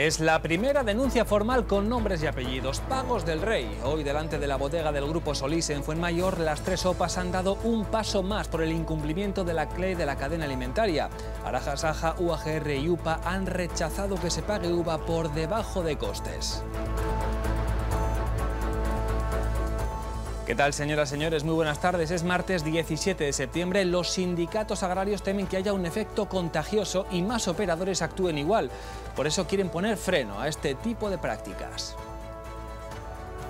Es la primera denuncia formal con nombres y apellidos. Pagos del Rey. Hoy, delante de la bodega del Grupo Solís en Fuenmayor, las tres OPAs han dado un paso más por el incumplimiento de la ley de la cadena alimentaria. Araja Saja, UAGR y UPA han rechazado que se pague uva por debajo de costes. ¿Qué tal, señoras y señores? Muy buenas tardes. Es martes 17 de septiembre. Los sindicatos agrarios temen que haya un efecto contagioso y más operadores actúen igual. Por eso quieren poner freno a este tipo de prácticas.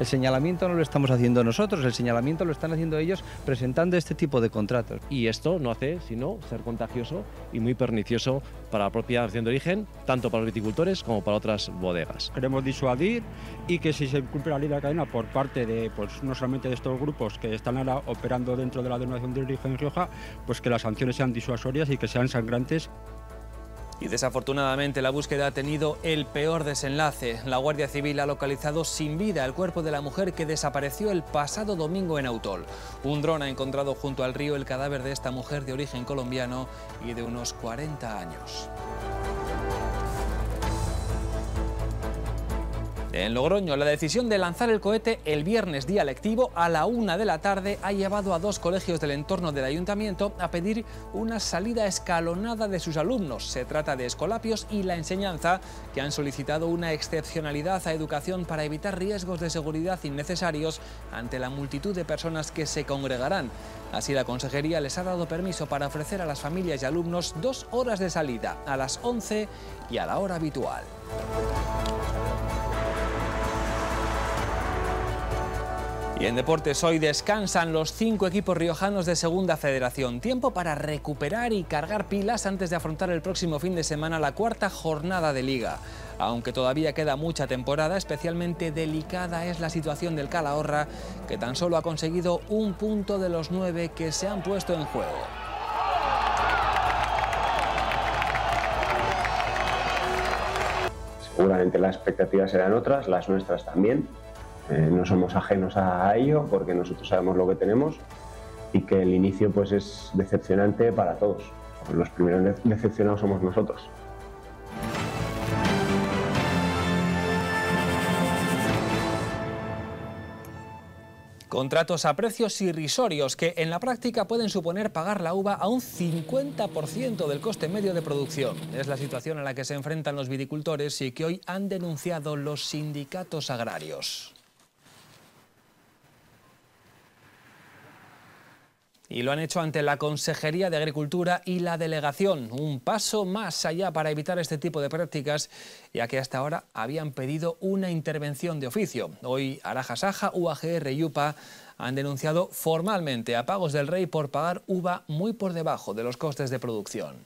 El señalamiento no lo estamos haciendo nosotros, el señalamiento lo están haciendo ellos presentando este tipo de contratos. Y esto no hace sino ser contagioso y muy pernicioso para la propia Nación de origen, tanto para los viticultores como para otras bodegas. Queremos disuadir y que si se cumple la ley de la cadena por parte de, pues no solamente de estos grupos que están ahora operando dentro de la denominación de origen Rioja, pues que las sanciones sean disuasorias y que sean sangrantes. Y desafortunadamente la búsqueda ha tenido el peor desenlace. La Guardia Civil ha localizado sin vida el cuerpo de la mujer que desapareció el pasado domingo en Autol. Un dron ha encontrado junto al río el cadáver de esta mujer de origen colombiano y de unos 40 años. En Logroño, la decisión de lanzar el cohete el viernes día lectivo a la una de la tarde ha llevado a dos colegios del entorno del ayuntamiento a pedir una salida escalonada de sus alumnos. Se trata de Escolapios y la enseñanza, que han solicitado una excepcionalidad a educación para evitar riesgos de seguridad innecesarios ante la multitud de personas que se congregarán. Así la consejería les ha dado permiso para ofrecer a las familias y alumnos dos horas de salida, a las 11 y a la hora habitual. Y en deportes hoy descansan los cinco equipos riojanos de Segunda Federación. Tiempo para recuperar y cargar pilas antes de afrontar el próximo fin de semana la cuarta jornada de liga. Aunque todavía queda mucha temporada, especialmente delicada es la situación del Calahorra, que tan solo ha conseguido un punto de los nueve que se han puesto en juego. Seguramente las expectativas serán otras, las nuestras también, eh, no somos ajenos a, ello porque nosotros sabemos lo que tenemos y que el inicio pues es decepcionante para todos. Los primeros decepcionados somos nosotros. Contratos a precios irrisorios que en la práctica pueden suponer pagar la uva a un 50% del coste medio de producción. Es la situación a la que se enfrentan los viticultores y que hoy han denunciado los sindicatos agrarios. y lo han hecho ante la Consejería de Agricultura y la Delegación. Un paso más allá para evitar este tipo de prácticas, ya que hasta ahora habían pedido una intervención de oficio. Hoy Araja Saja, UAGR y UPA han denunciado formalmente a Pagos del Rey por pagar uva muy por debajo de los costes de producción.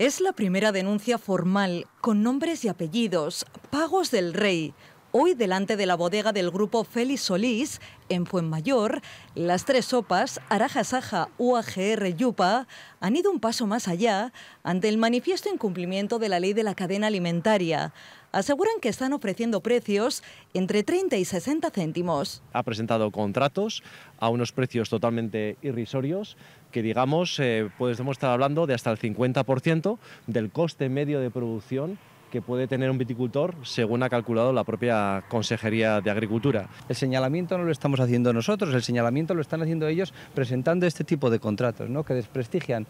Es la primera denuncia formal, con nombres y apellidos, Pagos del Rey, Hoy, delante de la bodega del grupo Félix Solís, en Fuenmayor, las tres sopas, Araja Arajasaja, UAGR, Yupa, han ido un paso más allá ante el manifiesto incumplimiento de la ley de la cadena alimentaria. Aseguran que están ofreciendo precios entre 30 y 60 céntimos. Ha presentado contratos a unos precios totalmente irrisorios que digamos, eh, podemos estar hablando de hasta el 50% del coste medio de producción que puede tener un viticultor según ha calculado la propia Consejería de Agricultura. El señalamiento no lo estamos haciendo nosotros, el señalamiento lo están haciendo ellos presentando este tipo de contratos ¿no? que desprestigian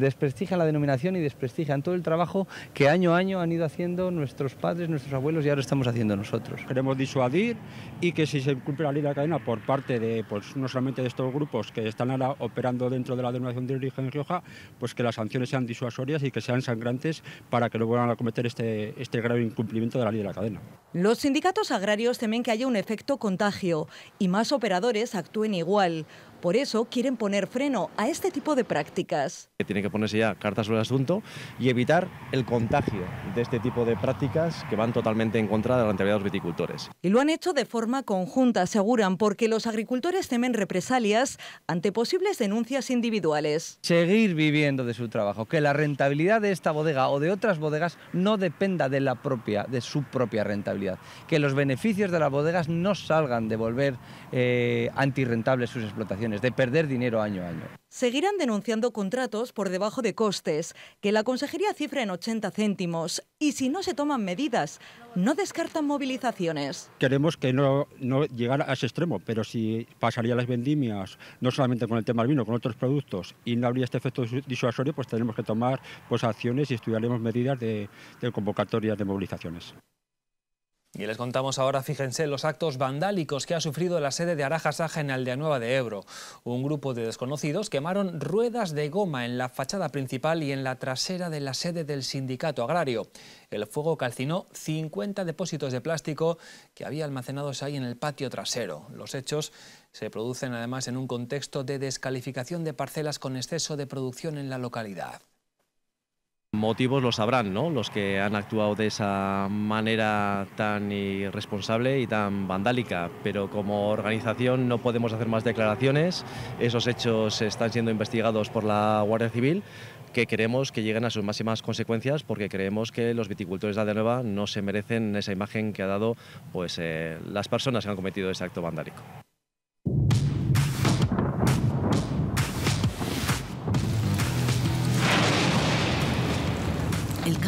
desprestigian la denominación y desprestigian todo el trabajo que año a año han ido haciendo nuestros padres, nuestros abuelos y ahora estamos haciendo nosotros. Queremos disuadir y que si se cumple la ley de la cadena por parte de, pues no solamente de estos grupos que están ahora operando dentro de la denominación de origen Rioja, pues que las sanciones sean disuasorias y que sean sangrantes para que no vuelvan a cometer este, este grave incumplimiento de la ley de la cadena. Los sindicatos agrarios temen que haya un efecto contagio y más operadores actúen igual. Por eso quieren poner freno a este tipo de prácticas. Tiene que ponerse ya cartas sobre el asunto y evitar el contagio de este tipo de prácticas que van totalmente en contra de la rentabilidad de los viticultores. Y lo han hecho de forma conjunta, aseguran, porque los agricultores temen represalias ante posibles denuncias individuales. Seguir viviendo de su trabajo, que la rentabilidad de esta bodega o de otras bodegas no dependa de la propia, de su propia rentabilidad, que los beneficios de las bodegas no salgan de volver eh, antirrentables sus explotaciones de perder dinero año a año. Seguirán denunciando contratos por debajo de costes, que la consejería cifra en 80 céntimos y si no se toman medidas, no descartan movilizaciones. Queremos que no, no llegara a ese extremo, pero si pasaría las vendimias, no solamente con el tema del vino, con otros productos y no habría este efecto disuasorio, pues tenemos que tomar pues, acciones y estudiaremos medidas de, de convocatorias de movilizaciones. Y les contamos ahora, fíjense, los actos vandálicos que ha sufrido la sede de Araja Saja en Aldeanueva de Ebro. Un grupo de desconocidos quemaron ruedas de goma en la fachada principal y en la trasera de la sede del sindicato agrario. El fuego calcinó 50 depósitos de plástico que había almacenados ahí en el patio trasero. Los hechos se producen además en un contexto de descalificación de parcelas con exceso de producción en la localidad motivos lo sabrán, Los que han actuado de esa manera tan irresponsable y tan vandálica. Pero como organización no podemos hacer más declaraciones. Esos hechos están siendo investigados por la Guardia Civil que queremos que lleguen a sus máximas consecuencias porque creemos que los viticultores de Adenueva no se merecen esa imagen que ha dado pues, eh, las personas que han cometido ese acto vandálico.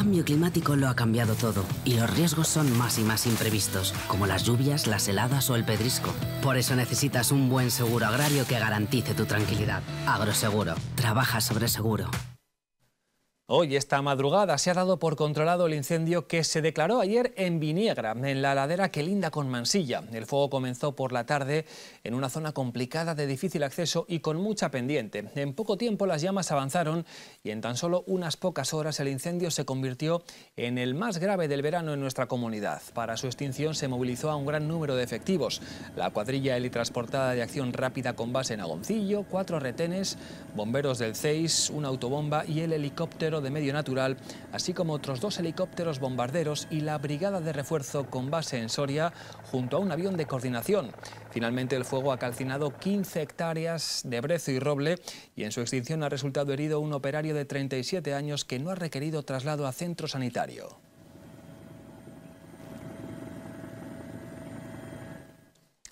cambio climático lo ha cambiado todo y los riesgos son más y más imprevistos, como las lluvias, las heladas o el pedrisco. Por eso necesitas un buen seguro agrario que garantice tu tranquilidad. Agroseguro. Trabaja sobre seguro. Hoy, esta madrugada, se ha dado por controlado el incendio que se declaró ayer en Viniegra, en la ladera que linda con Mansilla. El fuego comenzó por la tarde en una zona complicada de difícil acceso y con mucha pendiente. En poco tiempo las llamas avanzaron y en tan solo unas pocas horas el incendio se convirtió en el más grave del verano en nuestra comunidad. Para su extinción se movilizó a un gran número de efectivos. La cuadrilla helitransportada de acción rápida con base en Agoncillo, cuatro retenes, bomberos del CEIS, una autobomba y el helicóptero de medio natural, así como otros dos helicópteros bombarderos y la brigada de refuerzo con base en Soria, junto a un avión de coordinación. Finalmente, el fuego ha calcinado 15 hectáreas de brezo y roble y en su extinción ha resultado herido un operario de 37 años que no ha requerido traslado a centro sanitario.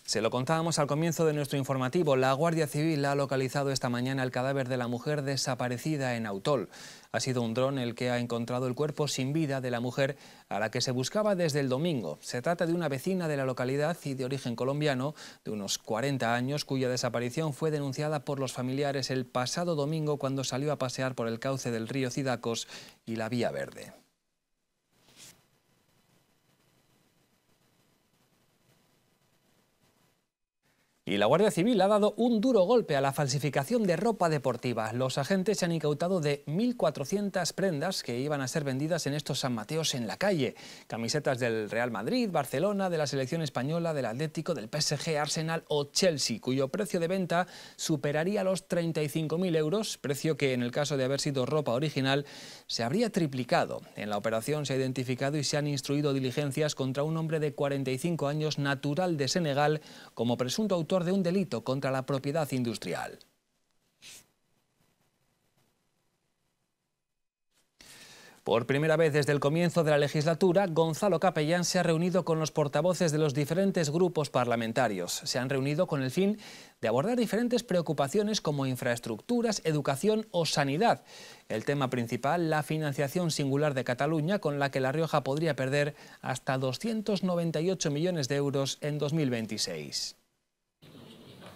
Se lo contábamos al comienzo de nuestro informativo, la Guardia Civil ha localizado esta mañana el cadáver de la mujer desaparecida en Autol. Ha sido un dron el que ha encontrado el cuerpo sin vida de la mujer a la que se buscaba desde el domingo. Se trata de una vecina de la localidad y de origen colombiano, de unos 40 años, cuya desaparición fue denunciada por los familiares el pasado domingo cuando salió a pasear por el cauce del río Cidacos y la Vía Verde. Y la Guardia Civil ha dado un duro golpe a la falsificación de ropa deportiva. Los agentes se han incautado de 1.400 prendas que iban a ser vendidas en estos San Mateos en la calle. Camisetas del Real Madrid, Barcelona, de la selección española, del Atlético, del PSG, Arsenal o Chelsea, cuyo precio de venta superaría los 35.000 euros, precio que en el caso de haber sido ropa original se habría triplicado. En la operación se ha identificado y se han instruido diligencias contra un hombre de 45 años natural de Senegal como presunto autor de un delito contra la propiedad industrial. Por primera vez desde el comienzo de la legislatura, Gonzalo Capellán se ha reunido con los portavoces de los diferentes grupos parlamentarios. Se han reunido con el fin de abordar diferentes preocupaciones como infraestructuras, educación o sanidad. El tema principal, la financiación singular de Cataluña, con la que La Rioja podría perder hasta 298 millones de euros en 2026.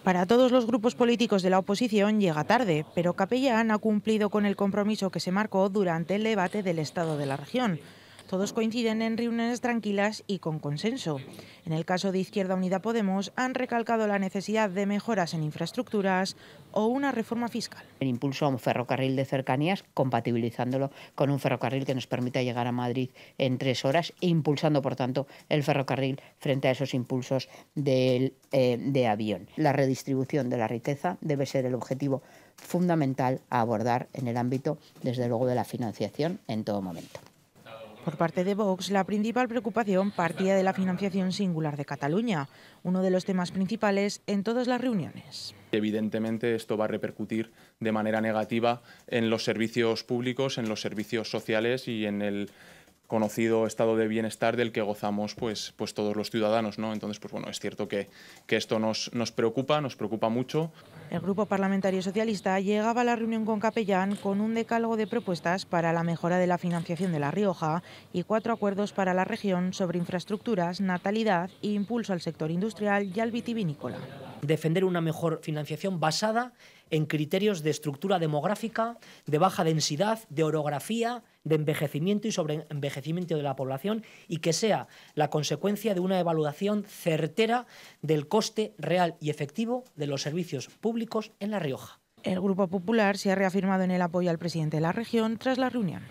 Para todos los grupos políticos de la oposición llega tarde, pero Capellán ha cumplido con el compromiso que se marcó durante el debate del Estado de la región. Todos coinciden en reuniones tranquilas y con consenso. En el caso de Izquierda Unida Podemos, han recalcado la necesidad de mejoras en infraestructuras o una reforma fiscal. El impulso a un ferrocarril de cercanías, compatibilizándolo con un ferrocarril que nos permita llegar a Madrid en tres horas, e impulsando, por tanto, el ferrocarril frente a esos impulsos eh, de avión. La redistribución de la riqueza debe ser el objetivo fundamental a abordar en el ámbito, desde luego, de la financiación en todo momento. Por parte de Vox, la principal preocupación partía de la financiación singular de Cataluña, uno de los temas principales en todas las reuniones. Evidentemente esto va a repercutir de manera negativa en los servicios públicos, en los servicios sociales y en el conocido estado de bienestar del que gozamos pues, pues todos los ciudadanos. ¿no? Entonces, pues bueno, es cierto que, que esto nos, nos preocupa, nos preocupa mucho. El Grupo Parlamentario Socialista llegaba a la reunión con Capellán con un decálogo de propuestas para la mejora de la financiación de La Rioja y cuatro acuerdos para la región sobre infraestructuras, natalidad e impulso al sector industrial y al vitivinícola. Defender una mejor financiación basada en criterios de estructura demográfica, de baja densidad, de orografía, de envejecimiento y sobreenvejecimiento de la población y que sea la consecuencia de una evaluación certera del coste real y efectivo de los servicios públicos en La Rioja. El Grupo Popular se ha reafirmado en el apoyo al presidente de la región tras la reunión.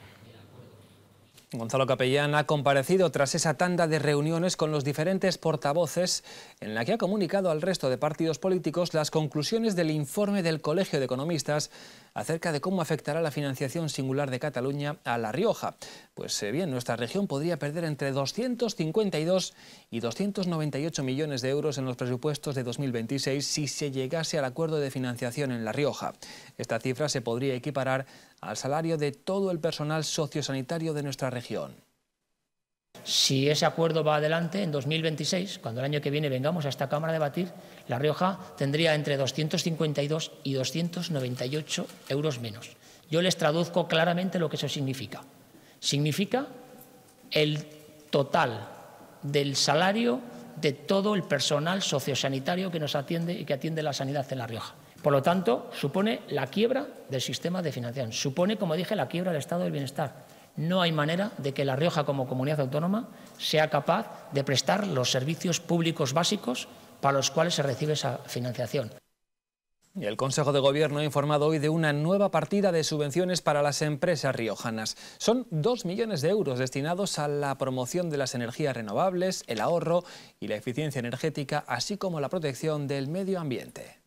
Gonzalo Capellán ha comparecido tras esa tanda de reuniones con los diferentes portavoces en la que ha comunicado al resto de partidos políticos las conclusiones del informe del Colegio de Economistas acerca de cómo afectará la financiación singular de Cataluña a La Rioja. Pues eh, bien, nuestra región podría perder entre 252 y 298 millones de euros en los presupuestos de 2026 si se llegase al acuerdo de financiación en La Rioja. Esta cifra se podría equiparar al salario de todo el personal sociosanitario de nuestra región si ese acuerdo va adelante, en 2026, cuando el año que viene vengamos a esta Cámara a debatir, La Rioja tendría entre 252 y 298 euros menos. Yo les traduzco claramente lo que eso significa. Significa el total del salario de todo el personal sociosanitario que nos atiende y que atiende la sanidad en La Rioja. Por lo tanto, supone la quiebra del sistema de financiación, supone, como dije, la quiebra del estado del bienestar, no hay manera de que La Rioja como comunidad autónoma sea capaz de prestar los servicios públicos básicos para los cuales se recibe esa financiación. Y el Consejo de Gobierno ha informado hoy de una nueva partida de subvenciones para las empresas riojanas. Son dos millones de euros destinados a la promoción de las energías renovables, el ahorro y la eficiencia energética, así como la protección del medio ambiente.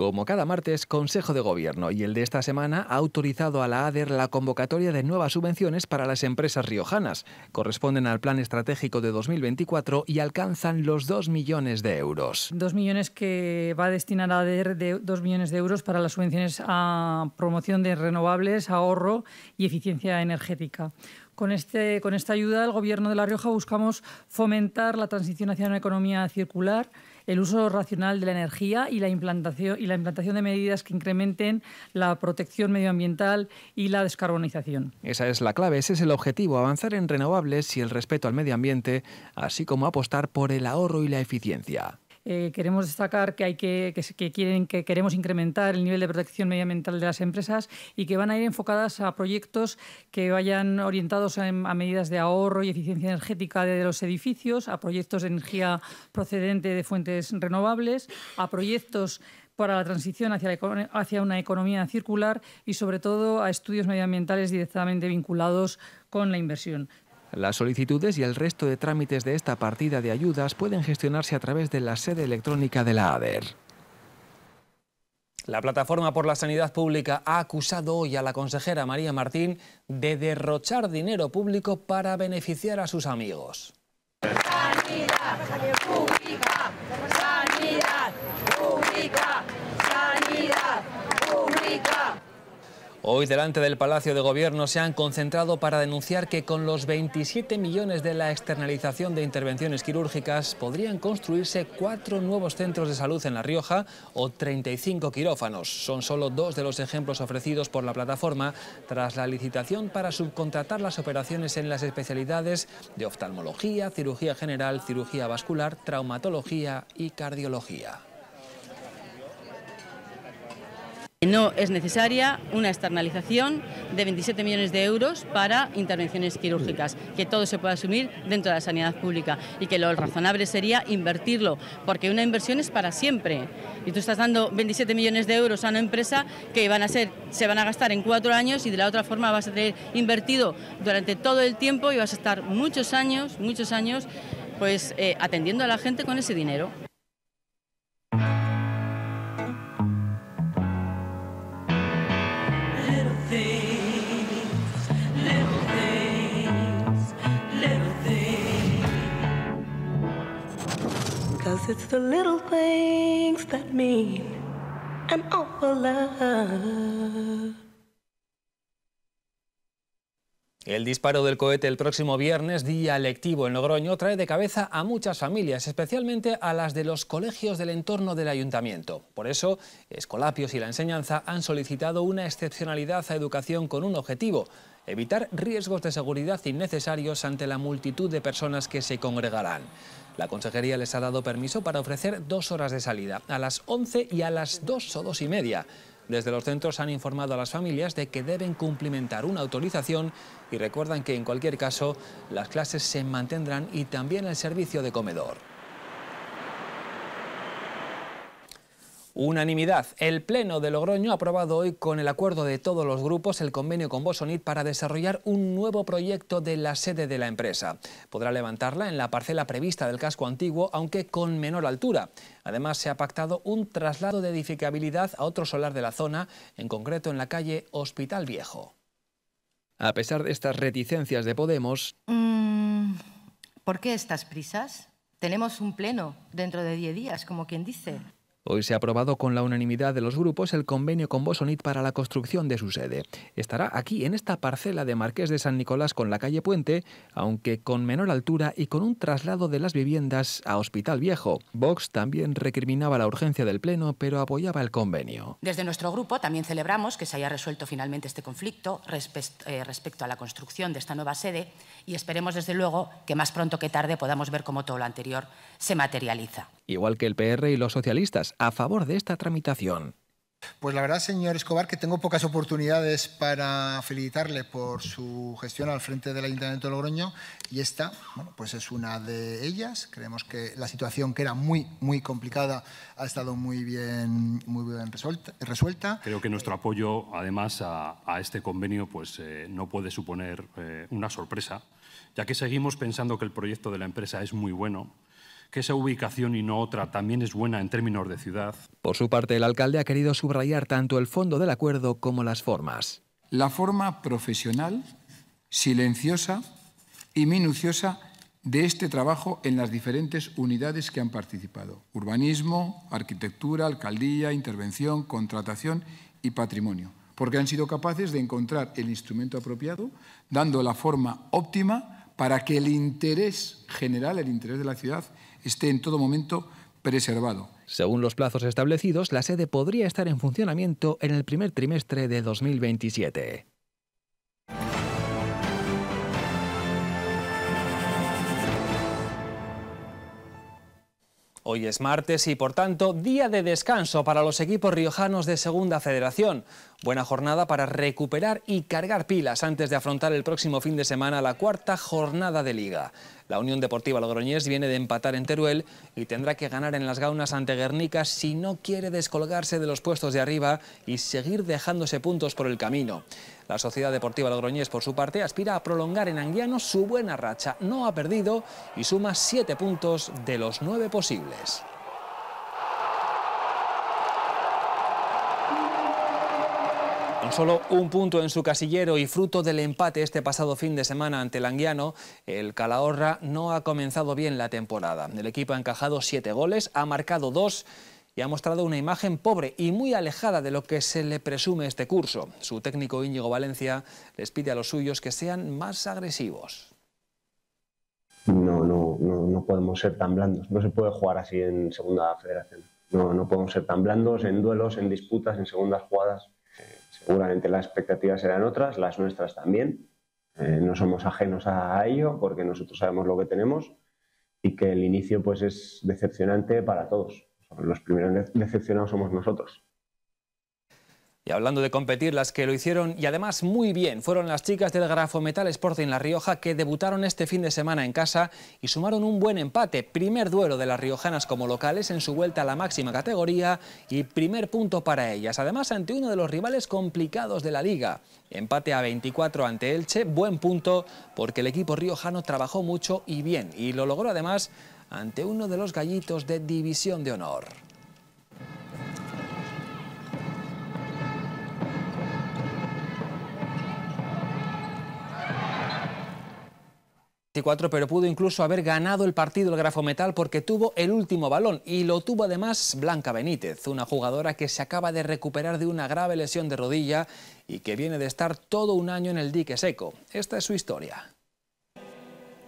Como cada martes, Consejo de Gobierno y el de esta semana ha autorizado a la ADER la convocatoria de nuevas subvenciones para las empresas riojanas. Corresponden al Plan Estratégico de 2024 y alcanzan los 2 millones de euros. 2 millones que va a destinar a ADER de 2 millones de euros para las subvenciones a promoción de renovables, ahorro y eficiencia energética. Con, este, con esta ayuda, el Gobierno de La Rioja buscamos fomentar la transición hacia una economía circular el uso racional de la energía y la implantación, y la implantación de medidas que incrementen la protección medioambiental y la descarbonización. Esa es la clave, ese es el objetivo, avanzar en renovables y el respeto al medio ambiente, así como apostar por el ahorro y la eficiencia. Eh, queremos destacar que, hay que, quieren, que queremos incrementar el nivel de protección medioambiental de las empresas y que van a ir enfocadas a proyectos que vayan orientados a, medidas de ahorro y eficiencia energética de los edificios, a proyectos de energía procedente de fuentes renovables, a proyectos para la transición hacia, una economía circular y, sobre todo, a estudios medioambientales directamente vinculados con la inversión. Las solicitudes y el resto de trámites de esta partida de ayudas pueden gestionarse a través de la sede electrónica de la ADER. La Plataforma por la Sanidad Pública ha acusado hoy a la consejera María Martín de derrochar dinero público para beneficiar a sus amigos. Sanidad pública, Hoy delante del Palacio de Gobierno se han concentrado para denunciar que con los 27 millones de la externalización de intervenciones quirúrgicas podrían construirse cuatro nuevos centros de salud en La Rioja o 35 quirófanos. Son solo dos de los ejemplos ofrecidos por la plataforma tras la licitación para subcontratar las operaciones en las especialidades de oftalmología, cirugía general, cirugía vascular, traumatología y cardiología. No es necesaria una externalización de 27 millones de euros para intervenciones quirúrgicas, que todo se pueda asumir dentro de la sanidad pública y que lo razonable sería invertirlo, porque una inversión es para siempre. Y tú estás dando 27 millones de euros a una empresa que van a ser, se van a gastar en cuatro años y de la otra forma vas a tener invertido durante todo el tiempo y vas a estar muchos años, muchos años, pues eh, atendiendo a la gente con ese dinero. El disparo del cohete el próximo viernes, día lectivo en Logroño, trae de cabeza a muchas familias, especialmente a las de los colegios del entorno del ayuntamiento. Por eso, Escolapios y la enseñanza han solicitado una excepcionalidad a educación con un objetivo, evitar riesgos de seguridad innecesarios ante la multitud de personas que se congregarán. La consejería les ha dado permiso para ofrecer dos horas de salida, a las 11 y a las 2 o 2 y media. Desde los centros han informado a las familias de que deben cumplimentar una autorización y recuerdan que en cualquier caso las clases se mantendrán y también el servicio de comedor. Unanimidad. El Pleno de Logroño ha aprobado hoy con el acuerdo de todos los grupos el convenio con Bosonit para desarrollar un nuevo proyecto de la sede de la empresa. Podrá levantarla en la parcela prevista del casco antiguo, aunque con menor altura. Además, se ha pactado un traslado de edificabilidad a otro solar de la zona, en concreto en la calle Hospital Viejo. A pesar de estas reticencias de Podemos... Mm, ¿Por qué estas prisas? Tenemos un pleno dentro de 10 días, como quien dice. Hoy se ha aprobado con la unanimidad de los grupos el convenio con Bosonit para la construcción de su sede. Estará aquí, en esta parcela de Marqués de San Nicolás con la calle Puente, aunque con menor altura y con un traslado de las viviendas a Hospital Viejo. Vox también recriminaba la urgencia del Pleno, pero apoyaba el convenio. Desde nuestro grupo también celebramos que se haya resuelto finalmente este conflicto eh, respecto a la construcción de esta nueva sede y esperemos, desde luego, que más pronto que tarde podamos ver cómo todo lo anterior se materializa igual que el PR y los socialistas, a favor de esta tramitación. Pues la verdad, señor Escobar, que tengo pocas oportunidades para felicitarle por su gestión al frente del Ayuntamiento de Logroño y esta, bueno, pues es una de ellas. Creemos que la situación que era muy, muy complicada ha estado muy bien, muy bien resuelta. Creo que nuestro apoyo, además, a, este convenio, pues eh, no puede suponer eh, una sorpresa, ya que seguimos pensando que el proyecto de la empresa es muy bueno que esa ubicación y no otra también es buena en términos de ciudad. Por su parte, el alcalde ha querido subrayar tanto el fondo del acuerdo como las formas. La forma profesional, silenciosa y minuciosa de este trabajo en las diferentes unidades que han participado. Urbanismo, arquitectura, alcaldía, intervención, contratación y patrimonio. Porque han sido capaces de encontrar el instrumento apropiado, dando la forma óptima para que el interés general, el interés de la ciudad, esté en todo momento preservado. Según los plazos establecidos, la sede podría estar en funcionamiento en el primer trimestre de 2027. Hoy es martes y, por tanto, día de descanso para los equipos riojanos de Segunda Federación. Buena jornada para recuperar y cargar pilas antes de afrontar el próximo fin de semana la cuarta jornada de liga. La Unión Deportiva Logroñés viene de empatar en Teruel y tendrá que ganar en las gaunas ante Guernica si no quiere descolgarse de los puestos de arriba y seguir dejándose puntos por el camino. La Sociedad Deportiva Logroñés, por su parte, aspira a prolongar en Anguiano su buena racha. No ha perdido y suma siete puntos de los nueve posibles. solo un punto en su casillero y fruto del empate este pasado fin de semana ante Languiano, el Calahorra no ha comenzado bien la temporada. El equipo ha encajado siete goles, ha marcado dos y ha mostrado una imagen pobre y muy alejada de lo que se le presume este curso. Su técnico Íñigo Valencia les pide a los suyos que sean más agresivos. No, no, no, no podemos ser tan blandos. No se puede jugar así en Segunda Federación. No, no podemos ser tan blandos en duelos, en disputas, en segundas jugadas Seguramente las expectativas serán otras, las nuestras también. Eh, no somos ajenos a ello porque nosotros sabemos lo que tenemos y que el inicio pues es decepcionante para todos. Los primeros decepcionados somos nosotros. Y hablando de competir, las que lo hicieron y además muy bien fueron las chicas del Grafometal Sporting La Rioja que debutaron este fin de semana en casa y sumaron un buen empate, primer duelo de las riojanas como locales en su vuelta a la máxima categoría y primer punto para ellas, además ante uno de los rivales complicados de la liga. Empate a 24 ante Elche, buen punto porque el equipo riojano trabajó mucho y bien y lo logró además ante uno de los gallitos de división de honor. pero pudo incluso haber ganado el partido el Grafo Metal porque tuvo el último balón y lo tuvo además Blanca Benítez, una jugadora que se acaba de recuperar de una grave lesión de rodilla y que viene de estar todo un año en el dique seco. Esta es su historia.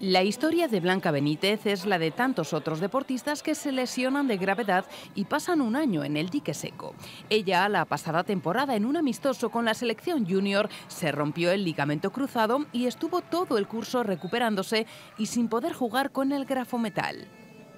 La historia de Blanca Benítez es la de tantos otros deportistas que se lesionan de gravedad y pasan un año en el dique seco. Ella, la pasada temporada en un amistoso con la selección junior, se rompió el ligamento cruzado y estuvo todo el curso recuperándose y sin poder jugar con el grafometal.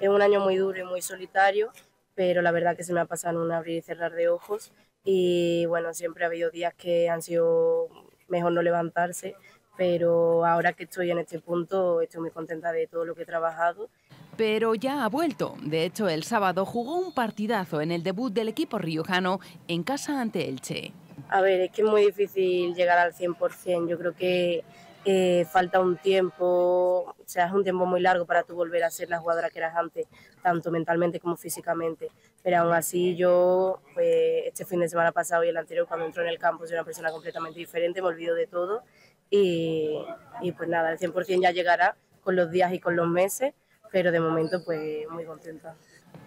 Es un año muy duro y muy solitario, pero la verdad que se me ha pasado un abrir y cerrar de ojos y bueno, siempre ha habido días que han sido mejor no levantarse pero ahora que estoy en este punto estoy muy contenta de todo lo que he trabajado. Pero ya ha vuelto. De hecho, el sábado jugó un partidazo en el debut del equipo riojano en casa ante Elche. A ver, es que es muy difícil llegar al 100%. Yo creo que eh, falta un tiempo, o sea, es un tiempo muy largo para tú volver a ser la jugadora que eras antes, tanto mentalmente como físicamente. Pero aún así yo, pues, este fin de semana pasado y el anterior, cuando entró en el campo, soy una persona completamente diferente, me olvido de todo y, y pues nada, el 100% ya llegará con los días y con los meses, pero de momento pues muy contenta.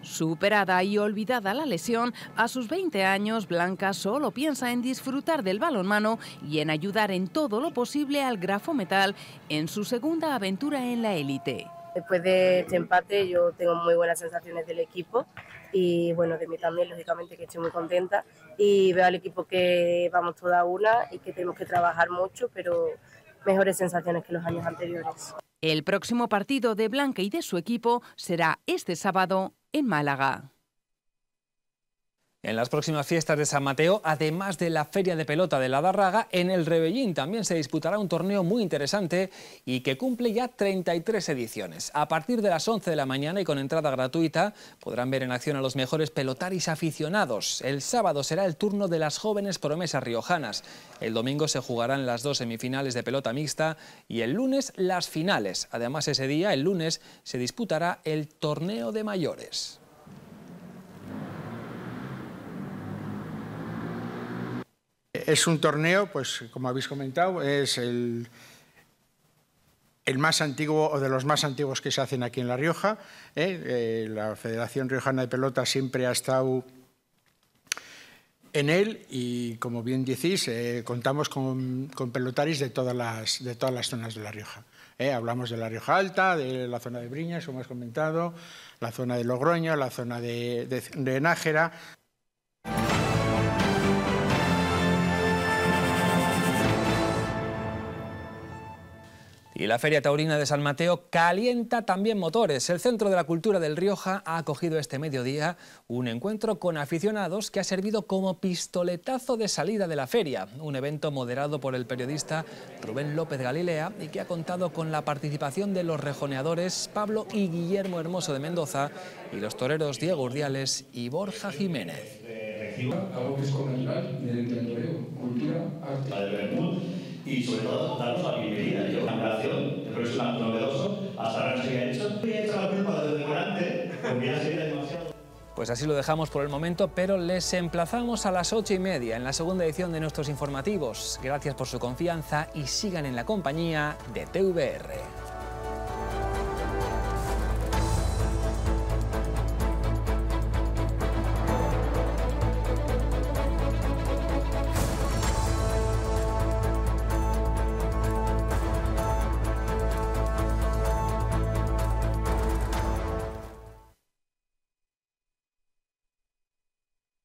Superada y olvidada la lesión, a sus 20 años Blanca solo piensa en disfrutar del balonmano y en ayudar en todo lo posible al Grafo Metal en su segunda aventura en la élite. Después de este empate yo tengo muy buenas sensaciones del equipo y bueno, de mí también, lógicamente que estoy muy contenta y veo al equipo que vamos toda una y que tenemos que trabajar mucho, pero mejores sensaciones que los años anteriores. El próximo partido de Blanca y de su equipo será este sábado in Malará. En las próximas fiestas de San Mateo, además de la Feria de Pelota de la Darraga, en el Rebellín también se disputará un torneo muy interesante y que cumple ya 33 ediciones. A partir de las 11 de la mañana y con entrada gratuita, podrán ver en acción a los mejores pelotaris aficionados. El sábado será el turno de las jóvenes promesas riojanas. El domingo se jugarán las dos semifinales de pelota mixta y el lunes las finales. Además, ese día, el lunes, se disputará el torneo de mayores. Es un torneo, pues como habéis comentado, es el, más antiguo o de los más antiguos que se hacen aquí en La Rioja. ¿eh? Eh, la Federación Riojana de Pelota siempre ha estado en él y, como bien decís, eh, contamos con, pelotaris de todas, las, de todas las zonas de La Rioja. Hablamos de La Rioja Alta, de la zona de Briñas, como hemos comentado, la zona de Logroño, la zona de Nájera, Y la Feria Taurina de San Mateo calienta también motores. El Centro de la Cultura del Rioja ha acogido este mediodía un encuentro con aficionados que ha servido como pistoletazo de salida de la feria. Un evento moderado por el periodista Rubén López Galilea y que ha contado con la participación de los rejoneadores Pablo y Guillermo Hermoso de Mendoza y los toreros Diego Urdiales y Borja Jiménez. Eh, y sobre todo darnos la bienvenida. Yo, una relación de es novedoso, hasta ahora no se había hecho. Y he hecho la culpa del decorante, porque seguir demasiado. Pues así lo dejamos por el momento, pero les emplazamos a las ocho y media en la segunda edición de nuestros informativos. Gracias por su confianza y sigan en la compañía de TVR.